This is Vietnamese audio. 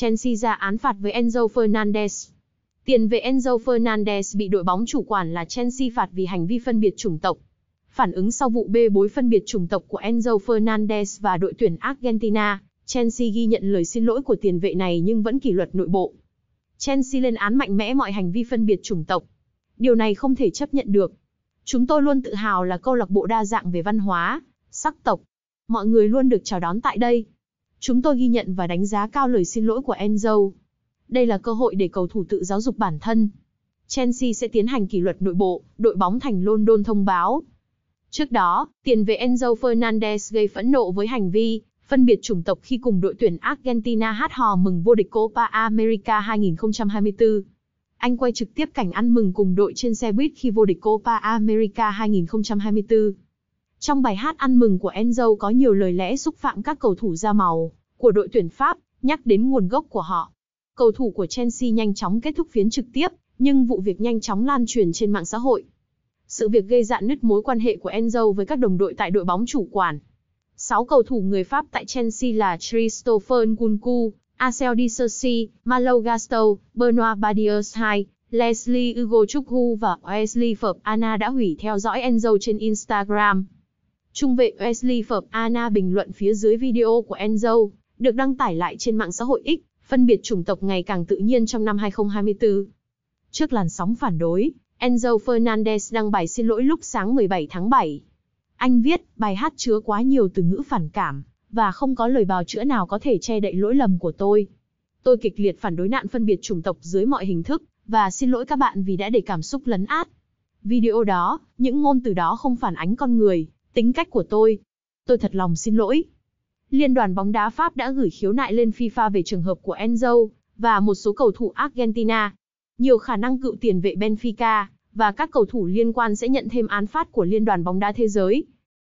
Chelsea ra án phạt với Enzo Fernandez. Tiền vệ Enzo Fernandez bị đội bóng chủ quản là Chelsea phạt vì hành vi phân biệt chủng tộc. Phản ứng sau vụ bê bối phân biệt chủng tộc của Enzo Fernandez và đội tuyển Argentina, Chelsea ghi nhận lời xin lỗi của tiền vệ này nhưng vẫn kỷ luật nội bộ. Chelsea lên án mạnh mẽ mọi hành vi phân biệt chủng tộc. Điều này không thể chấp nhận được. Chúng tôi luôn tự hào là câu lạc bộ đa dạng về văn hóa, sắc tộc. Mọi người luôn được chào đón tại đây, Chúng tôi ghi nhận và đánh giá cao lời xin lỗi của Enzo. Đây là cơ hội để cầu thủ tự giáo dục bản thân. Chelsea sẽ tiến hành kỷ luật nội bộ, đội bóng thành London thông báo. Trước đó, tiền vệ Enzo Fernandez gây phẫn nộ với hành vi phân biệt chủng tộc khi cùng đội tuyển Argentina hát hò mừng vô địch Copa America 2024. Anh quay trực tiếp cảnh ăn mừng cùng đội trên xe buýt khi vô địch Copa America 2024. Trong bài hát ăn mừng của Enzo có nhiều lời lẽ xúc phạm các cầu thủ da màu của đội tuyển Pháp, nhắc đến nguồn gốc của họ. Cầu thủ của Chelsea nhanh chóng kết thúc phiến trực tiếp, nhưng vụ việc nhanh chóng lan truyền trên mạng xã hội. Sự việc gây dạn nứt mối quan hệ của Enzo với các đồng đội tại đội bóng chủ quản. Sáu cầu thủ người Pháp tại Chelsea là Christopher Nkunku, Marcel Dissersi, Malo Gasto, Benoit Badiashile, Leslie Ugo Chukwu và Wesley Ferb Anna đã hủy theo dõi Enzo trên Instagram. Trung vệ Wesley Phở Anna bình luận phía dưới video của Enzo, được đăng tải lại trên mạng xã hội X, phân biệt chủng tộc ngày càng tự nhiên trong năm 2024. Trước làn sóng phản đối, Enzo Fernandez đăng bài xin lỗi lúc sáng 17 tháng 7. Anh viết, bài hát chứa quá nhiều từ ngữ phản cảm, và không có lời bào chữa nào có thể che đậy lỗi lầm của tôi. Tôi kịch liệt phản đối nạn phân biệt chủng tộc dưới mọi hình thức, và xin lỗi các bạn vì đã để cảm xúc lấn át. Video đó, những ngôn từ đó không phản ánh con người, tính cách của tôi. Tôi thật lòng xin lỗi. Liên đoàn bóng đá Pháp đã gửi khiếu nại lên FIFA về trường hợp của Enzo và một số cầu thủ Argentina. Nhiều khả năng cựu tiền vệ Benfica và các cầu thủ liên quan sẽ nhận thêm án phát của Liên đoàn bóng đá thế giới